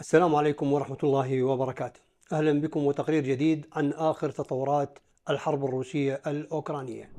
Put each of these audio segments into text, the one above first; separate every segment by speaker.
Speaker 1: السلام عليكم ورحمة الله وبركاته أهلا بكم وتقرير جديد عن آخر تطورات الحرب الروسية الأوكرانية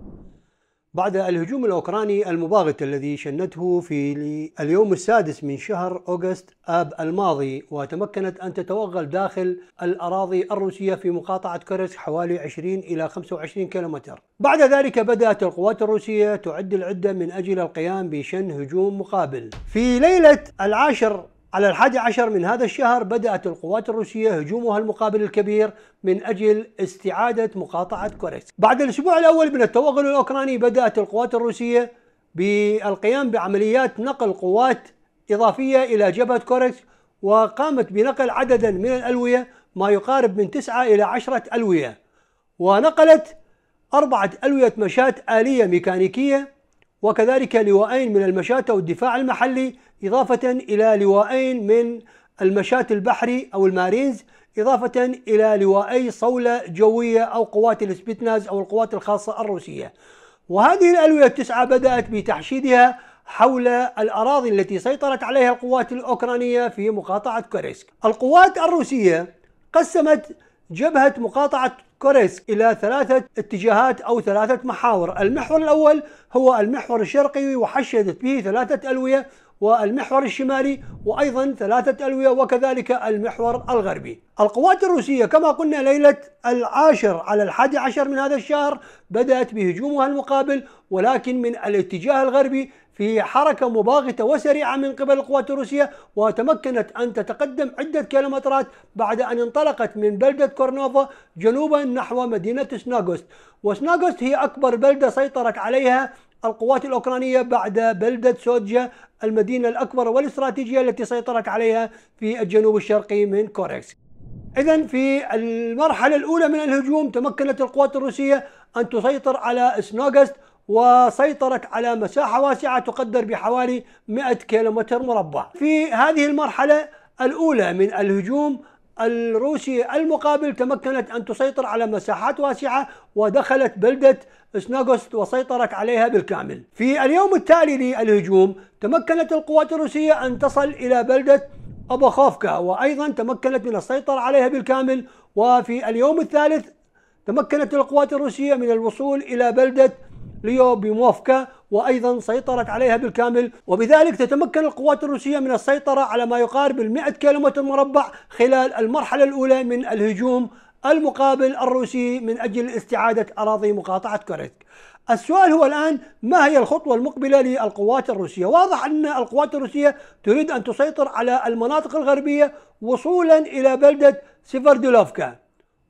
Speaker 1: بعد الهجوم الأوكراني المباغت الذي شنته في اليوم السادس من شهر أغسطس آب الماضي وتمكنت أن تتوغل داخل الأراضي الروسية في مقاطعة كرس حوالي 20 إلى 25 كيلومتر بعد ذلك بدأت القوات الروسية تعد العدة من أجل القيام بشن هجوم مقابل في ليلة العاشر على الحادي عشر من هذا الشهر بدأت القوات الروسية هجومها المقابل الكبير من أجل استعادة مقاطعة كوريس بعد الأسبوع الأول من التوغل الأوكراني بدأت القوات الروسية بالقيام بعمليات نقل قوات إضافية إلى جبهة كوريس وقامت بنقل عددا من الألوية ما يقارب من 9 إلى 10 ألوية ونقلت أربعة ألوية مشاة آلية ميكانيكية وكذلك لواءين من المشاة أو الدفاع المحلي إضافة إلى لواءين من المشاة البحري أو المارينز إضافة إلى لواءي صولة جوية أو قوات الاسبتناز أو القوات الخاصة الروسية وهذه الألوية التسعة بدأت بتحشيدها حول الأراضي التي سيطرت عليها القوات الأوكرانية في مقاطعة كوريسك القوات الروسية قسمت جبهة مقاطعة كوريسك إلى ثلاثة اتجاهات أو ثلاثة محاور المحور الأول هو المحور الشرقي وحشدت به ثلاثة ألوية والمحور الشمالي وأيضا ثلاثة ألوية وكذلك المحور الغربي القوات الروسية كما قلنا ليلة العاشر على الحادي عشر من هذا الشهر بدأت بهجومها المقابل ولكن من الاتجاه الغربي في حركة مباغتة وسريعة من قبل القوات الروسية وتمكنت أن تتقدم عدة كيلومترات بعد أن انطلقت من بلدة كورنوفا جنوبا نحو مدينة سناغوست وسناغوست هي أكبر بلدة سيطرت عليها القوات الأوكرانية بعد بلدة سودجا المدينة الأكبر والاستراتيجية التي سيطرت عليها في الجنوب الشرقي من كوريكس إذا في المرحلة الأولى من الهجوم تمكنت القوات الروسية أن تسيطر على سناغست وسيطرت على مساحة واسعة تقدر بحوالي 100 كيلومتر مربع في هذه المرحلة الأولى من الهجوم الروسي المقابل تمكنت أن تسيطر على مساحات واسعة ودخلت بلدة سناغوست وسيطرت عليها بالكامل في اليوم التالي للهجوم تمكنت القوات الروسية أن تصل إلى بلدة أبوخوفكا وأيضا تمكنت من السيطرة عليها بالكامل وفي اليوم الثالث تمكنت القوات الروسية من الوصول إلى بلدة ليو بموافكة وأيضا سيطرت عليها بالكامل وبذلك تتمكن القوات الروسية من السيطرة على ما يقارب المئة كيلومتر مربع خلال المرحلة الأولى من الهجوم المقابل الروسي من أجل استعادة أراضي مقاطعة كوريتك السؤال هو الآن ما هي الخطوة المقبلة للقوات الروسية واضح أن القوات الروسية تريد أن تسيطر على المناطق الغربية وصولا إلى بلدة سيفردولوفكا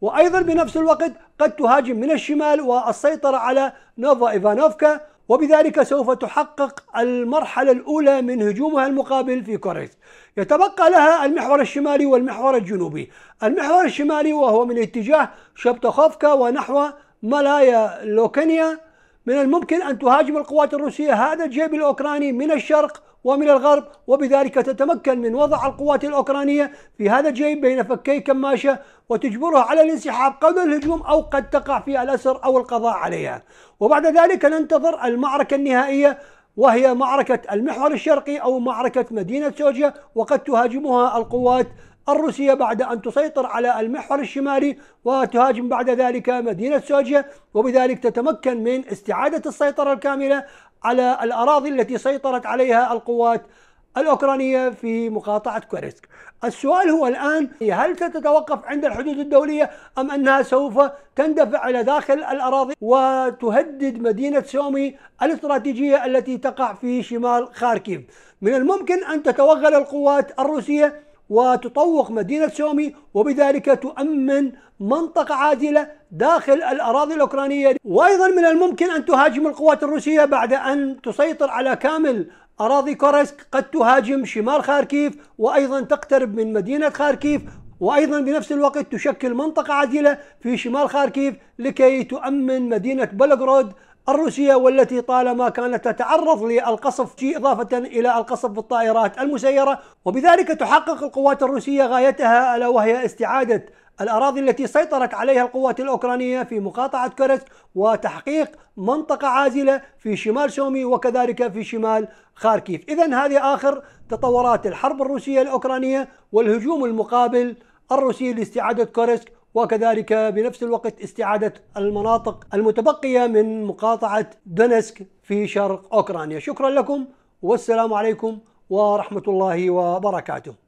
Speaker 1: وأيضا بنفس الوقت قد تهاجم من الشمال والسيطرة على نوفا إيفانوفكا وبذلك سوف تحقق المرحلة الأولى من هجومها المقابل في كوريت يتبقى لها المحور الشمالي والمحور الجنوبي المحور الشمالي وهو من اتجاه شبتخوفكا ونحو ملايا لوكينيا من الممكن أن تهاجم القوات الروسية هذا الجيب الأوكراني من الشرق ومن الغرب وبذلك تتمكن من وضع القوات الأوكرانية في هذا الجيب بين فكي كماشة وتجبرها على الانسحاب قبل الهجوم أو قد تقع في الأسر أو القضاء عليها وبعد ذلك ننتظر المعركة النهائية وهي معركة المحور الشرقي أو معركة مدينة سوجيا وقد تهاجمها القوات الروسية بعد أن تسيطر على المحور الشمالي وتهاجم بعد ذلك مدينة سوجيا وبذلك تتمكن من استعادة السيطرة الكاملة على الأراضي التي سيطرت عليها القوات الأوكرانية في مقاطعة كوريسك السؤال هو الآن هل ستتوقف عند الحدود الدولية أم أنها سوف تندفع إلى داخل الأراضي وتهدد مدينة سومي الاستراتيجية التي تقع في شمال خاركيف من الممكن أن تتوغل القوات الروسية وتطوق مدينة سومي وبذلك تؤمن منطقة عادلة داخل الأراضي الأوكرانية وأيضا من الممكن أن تهاجم القوات الروسية بعد أن تسيطر على كامل أراضي كورسك قد تهاجم شمال خاركيف وأيضا تقترب من مدينة خاركيف وأيضا بنفس الوقت تشكل منطقة عادلة في شمال خاركيف لكي تؤمن مدينة بلغرود الروسية والتي طالما كانت تتعرض للقصف إضافة إلى القصف بالطائرات المسيرة وبذلك تحقق القوات الروسية غايتها ألا وهي استعادة الأراضي التي سيطرت عليها القوات الأوكرانية في مقاطعة كورسك وتحقيق منطقة عازلة في شمال سومي وكذلك في شمال خاركيف إذا هذه آخر تطورات الحرب الروسية الأوكرانية والهجوم المقابل الروسي لاستعادة كورسك وكذلك بنفس الوقت استعادة المناطق المتبقية من مقاطعة دونسك في شرق أوكرانيا شكرا لكم والسلام عليكم ورحمة الله وبركاته